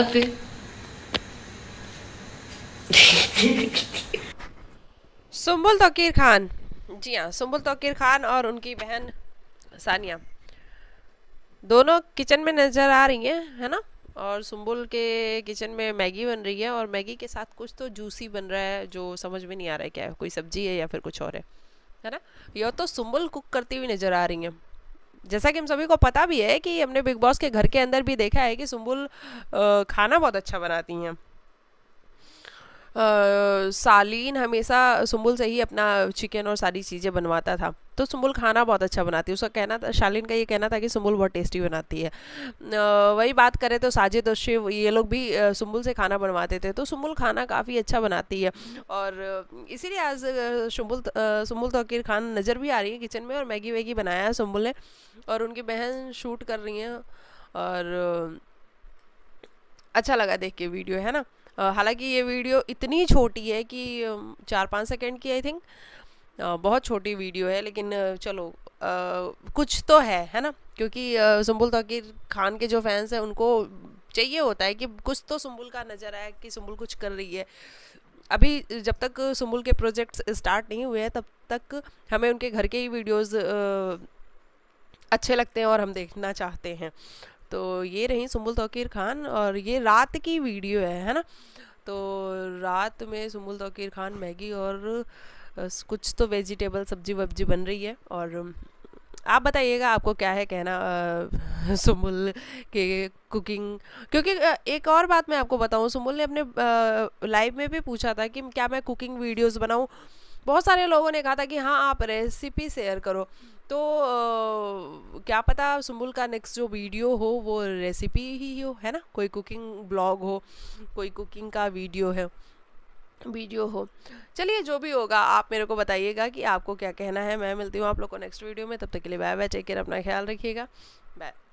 अब सुम्बुल तोकीर खान जी हाँ सुम्बुल तोकीर खान और उनकी बहन सानिया दोनों किचन में नज़र आ रही हैं है ना और सुम्बुल के किचन में मैगी बन रही है और मैगी के साथ कुछ तो जूसी बन रहा है जो समझ में नहीं आ रहा है क्या है कोई सब्जी है या फिर कुछ और है है ना यह तो सुम्बुल कुक करती हुई नज़र आ रही हैं जैसा कि हम सभी को पता भी है कि हमने बिग बॉस के घर के अंदर भी देखा है कि सुम्बुल खाना बहुत अच्छा बनाती हैं सालीन हमेशा सुम्बुल से ही अपना चिकन और सारी चीज़ें बनवाता था तो सुमुल खाना बहुत अच्छा बनाती है उसका कहना था शालिन का ये कहना था कि सुमुल बहुत टेस्टी बनाती है वही बात करें तो साजिद और शिव ये लोग भी सुमुल से खाना बनवाते थे तो सुमुल खाना काफ़ी अच्छा बनाती है और इसीलिए आज सुमुल सुम्बुल तोकीर खान नज़र भी आ रही है किचन में और मैगी वैगी बनाया है सुमुल ने और उनकी बहन शूट कर रही हैं और अच्छा लगा देख के वीडियो है ना हालांकि ये वीडियो इतनी छोटी है कि चार पाँच सेकेंड की आई थिंक बहुत छोटी वीडियो है लेकिन चलो कुछ तो है है ना क्योंकि सुम्बुल तकीर खान के जो फैंस हैं उनको चाहिए होता है कि कुछ तो सुम्बुल का नज़र आया कि सुम्बुल कुछ कर रही है अभी जब तक सुम्बुल के प्रोजेक्ट्स स्टार्ट नहीं हुए हैं तब तक हमें उनके घर के ही वीडियोस अच्छे लगते हैं और हम देखना चाहते हैं तो ये रही सुम्बुल तौकीर खान और ये रात की वीडियो है है ना तो रात में सुम्बुल तौकीर खान मैगी और कुछ तो वेजिटेबल सब्जी वब्जी बन रही है और आप बताइएगा आपको क्या है कहना सुमुल के कुकिंग क्योंकि एक और बात मैं आपको बताऊं सुमुल ने अपने लाइव में भी पूछा था कि क्या मैं कुकिंग वीडियोस बनाऊं बहुत सारे लोगों ने कहा था कि हाँ आप रेसिपी शेयर करो तो आ, क्या पता सुमुल का नेक्स्ट जो वीडियो हो वो रेसिपी ही हो है ना कोई कुकिंग ब्लॉग हो कोई कुकिंग का वीडियो है वीडियो हो चलिए जो भी होगा आप मेरे को बताइएगा कि आपको क्या कहना है मैं मिलती हूँ आप लोग को नेक्स्ट वीडियो में तब तक के लिए बाय बाय टेक केयर अपना ख्याल रखिएगा बाय